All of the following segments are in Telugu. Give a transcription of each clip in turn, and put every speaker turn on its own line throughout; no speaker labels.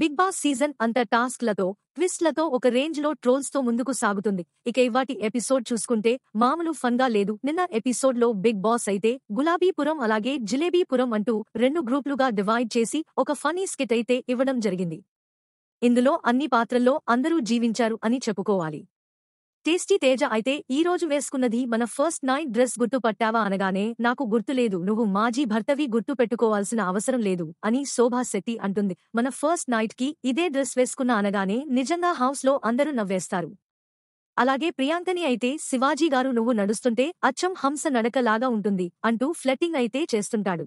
బిగ్ బాస్ సీజన్ అంత టాస్క్లతో ట్విస్ట్లతో ఒక రేంజ్లో ట్రోల్స్తో ముందుకు సాగుతుంది ఇక ఇవాటి ఎపిసోడ్ చూసుకుంటే మామూలు ఫన్గా లేదు నిన్న ఎపిసోడ్లో బిగ్ బాస్ అయితే గులాబీపురం అలాగే జిలేబీపురం అంటూ రెండు గ్రూపులుగా డివైడ్ చేసి ఒక ఫనీ స్కిట్ అయితే ఇవ్వడం జరిగింది ఇందులో అన్ని పాత్రల్లో అందరూ జీవించారు అని చెప్పుకోవాలి టేస్టీ తేజ అయితే ఈ రోజు వేసుకున్నది మన ఫస్ట్ నైట్ డ్రెస్ గుర్తు పట్టావా అనగానే నాకు గుర్తులేదు నువ్వు మాజీ భర్తవి గుర్తు పెట్టుకోవాల్సిన అవసరం లేదు అని శోభా శెట్టి అంటుంది మన ఫస్ట్ నైట్ కి ఇదే డ్రెస్ వేసుకున్న అనగానే నిజంగా హౌస్ లో అందరూ నవ్వేస్తారు అలాగే ప్రియాంకని అయితే శివాజీ గారు నువ్వు నడుస్తుంటే అచ్చం హంస నడకలాగా ఉంటుంది అంటూ ఫ్లెట్టింగ్ అయితే చేస్తుంటాడు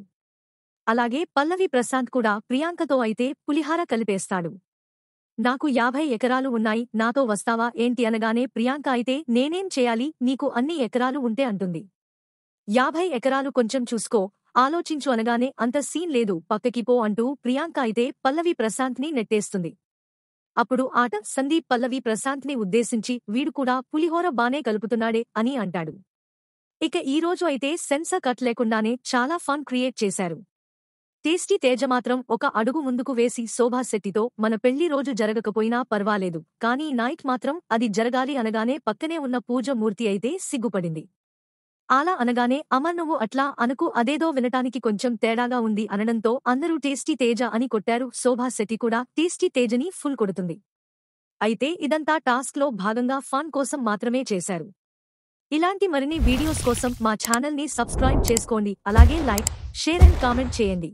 అలాగే పల్లవి ప్రశాంత్ కూడా ప్రియాంకతో అయితే పులిహార కలిపేస్తాడు నాకు యాభై ఎకరాలు ఉన్నాయి నాతో వస్తావా ఏంటి అనగానే ప్రియాంక అయితే నేనేం చేయాలి నీకు అన్ని ఎకరాలు ఉంటే అంటుంది యాభై ఎకరాలు కొంచెం చూసుకో ఆలోచించు అనగానే అంత సీన్ లేదు పక్కకి పో అంటూ ప్రియాంక అయితే పల్లవి ప్రశాంత్ని నెట్టేస్తుంది అప్పుడు ఆట సందీప్ పల్లవి ప్రశాంత్ని ఉద్దేశించి వీడు కూడా పులిహోర బానే కలుపుతున్నాడే అని అంటాడు ఇక ఈరోజు అయితే సెన్సర్ కట్ లేకుండానే చాలా ఫన్ క్రియేట్ చేశారు టేస్టీ తేజ మాత్రం ఒక అడుగు ముందుకు వేసి శోభాశెట్టితో మన పెళ్లి రోజు జరగకపోయినా పర్వాలేదు కానీ నాయక్ మాత్రం అది జరగాలి అనగానే పక్కనే ఉన్న పూజ మూర్తి అయితే సిగ్గుపడింది అలా అనగానే అమర్ నువ్వు అట్లా అనుకు అదేదో వినటానికి కొంచెం తేడాగా ఉంది అనడంతో అందరూ టేస్టీ తేజ అని కొట్టారు శోభాశెట్టి కూడా టేస్టీ తేజని ఫుల్ కొడుతుంది అయితే ఇదంతా టాస్క్ లో భాగంగా ఫాన్ కోసం మాత్రమే చేశారు ఇలాంటి మరిన్ని వీడియోస్ కోసం మా ఛానల్ని సబ్స్క్రైబ్ చేసుకోండి అలాగే లైక్ షేర్ అండ్ కామెంట్ చేయండి